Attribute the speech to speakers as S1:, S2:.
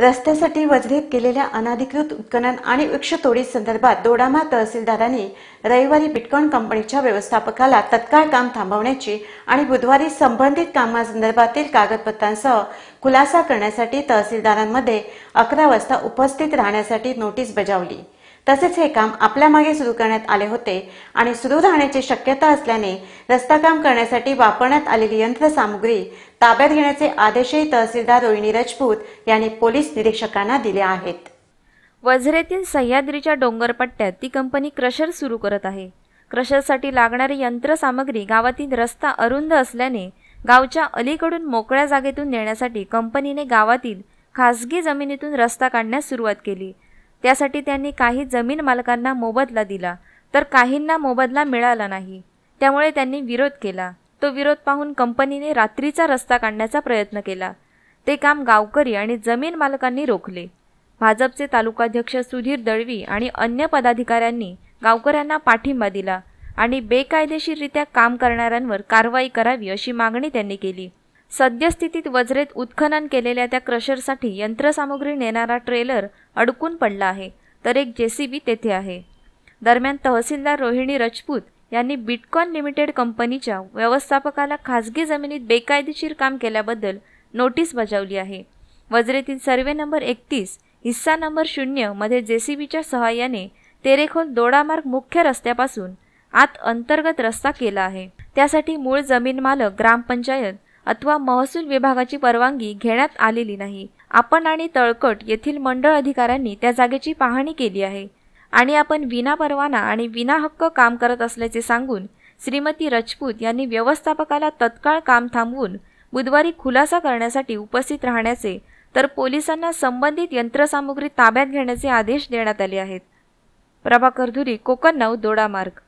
S1: रस्त्यासाठी वजरीत केलेल्या अनाधिकृत उत्खनन आणि वृक्षतोडी संदर्भात दोडामा तहसीलदारांनी रविवारी बिटकॉन कंपनीच्या व्यवस्थापकाला तत्काळ काम थांबवण्याची आणि बुधवारी संबंधित कामासंदर्भातील कागदपत्रांसह खुलासा करण्यासाठी तहसीलदारांमध्ये अकरा वाजता उपस्थित राहण्यासाठी नोटीस बजावली तसेच हे काम आपल्या मागे सुरू करण्यात आले होते आणि सुरू राहण्याची शक्यता असल्याने रस्ताकाम करण्यासाठी वापरण्यात आलेली यंत्रसामुग्री ताब्यात घेण्याचे आदेशही तहसीलदार रोहिणी राजपूत यांनी पोलीस निरीक्षकांना दिले आहेत वझरेतील सह्याद्रीच्या डोंगरपट्ट्यात ती कंपनी
S2: क्रशर सुरू करत आहे क्रशरसाठी लागणारी यंत्रसामग्री गावातील रस्ता अरुंद असल्याने गावच्या अलीकडून मोकळ्या जागेतून नेण्यासाठी कंपनीने गावातील खासगी जमिनीतून रस्ता काढण्यास सुरुवात केली त्यासाठी त्यांनी काही जमीन मालकांना मोबदला दिला तर काहींना मोबदला मिळाला नाही त्यामुळे त्यांनी विरोध केला तो विरोध पाहून कंपनीने रात्रीचा रस्ता काढण्याचा प्रयत्न केला ते काम गावकरी आणि जमीन मालकांनी रोखले भाजपचे तालुकाध्यक्ष सुधीर दळवी आणि अन्य पदाधिकाऱ्यांनी गावकऱ्यांना पाठिंबा दिला आणि बेकायदेशीररित्या काम करणाऱ्यांवर कारवाई करावी अशी मागणी त्यांनी केली सद्यस्थितीत वज्रेत उत्खनन केलेल्या त्या क्रशरसाठी यंत्रसामुग्री नेणारा ट्रेलर अडकून पडला आहे तर एक जेसीबी तेथे आहे दरम्यान तहसीलदार रोहिणी रजपूत यांनी बिटकॉन लिमिटेड कंपनीच्या व्यवस्थापकाला खाजगी जमिनीत बेकायदेशीर काम केल्याबद्दल नोटीस बजावली आहे वज्रेतील सर्वे नंबर एकतीस हिस्सा नंबर शून्य मध्ये जेसीबीच्या सहाय्याने तेरेखोल दोडामार्ग मुख्य रस्त्यापासून आत अंतर्गत रस्ता केला आहे त्यासाठी मूळ जमीन मालक ग्रामपंचायत अथवा महसूल विभागाची परवानगी घेण्यात आलेली नाही आपण आणि तळकट येथील मंडळ अधिकाऱ्यांनी त्या जागेची पाहणी केली आहे आणि आपण विना परवाना आणि विनाहक्क काम करत असल्याचे सांगून श्रीमती रजपूत यांनी व्यवस्थापकाला तत्काळ काम थांबवून बुधवारी खुलासा करण्यासाठी उपस्थित राहण्याचे तर पोलिसांना संबंधित यंत्रसामुग्री ताब्यात घेण्याचे आदेश देण्यात आले आहेत प्रभाकर धुरी कोकण नऊ दोडा मार्ग